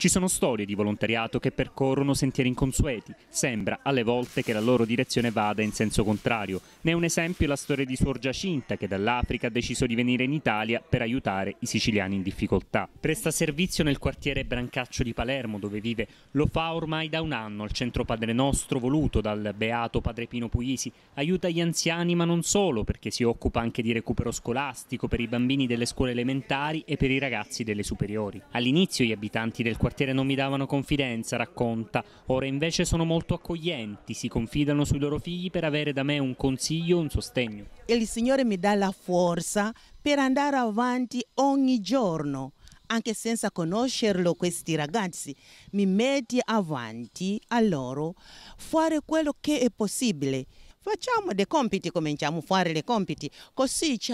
Ci sono storie di volontariato che percorrono sentieri inconsueti. Sembra alle volte che la loro direzione vada in senso contrario. Ne è un esempio la storia di Suor Giacinta che dall'Africa ha deciso di venire in Italia per aiutare i siciliani in difficoltà. Presta servizio nel quartiere Brancaccio di Palermo dove vive. Lo fa ormai da un anno al centro Padre Nostro voluto dal beato Padre Pino Puisi. Aiuta gli anziani ma non solo perché si occupa anche di recupero scolastico per i bambini delle scuole elementari e per i ragazzi delle superiori. All'inizio gli abitanti del quartiere quartiere non mi davano confidenza, racconta. Ora invece sono molto accoglienti, si confidano sui loro figli per avere da me un consiglio, un sostegno. Il Signore mi dà la forza per andare avanti ogni giorno anche senza conoscerlo questi ragazzi, mi metti avanti a loro, fare quello che è possibile facciamo dei compiti, cominciamo a fare dei compiti, così ci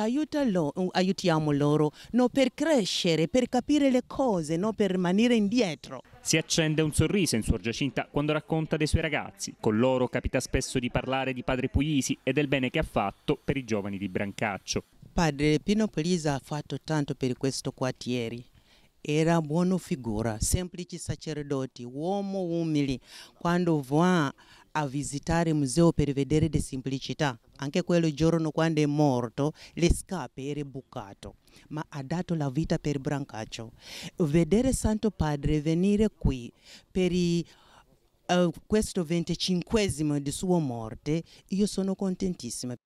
lo, aiutiamo loro no, per crescere, per capire le cose, non per rimanere indietro. Si accende un sorriso in Suor Giacinta quando racconta dei suoi ragazzi. Con loro capita spesso di parlare di padre Puglisi e del bene che ha fatto per i giovani di Brancaccio. Padre Pino Puglisi ha fatto tanto per questo quartiere era buona figura, semplici sacerdoti, uomo umile. Quando va a visitare il museo per vedere le semplicità. Anche quel giorno quando è morto, le scarpe erano bucate, ma ha dato la vita per Brancaccio. Vedere Santo Padre venire qui per i, uh, questo venticinquesimo di sua morte, io sono contentissima.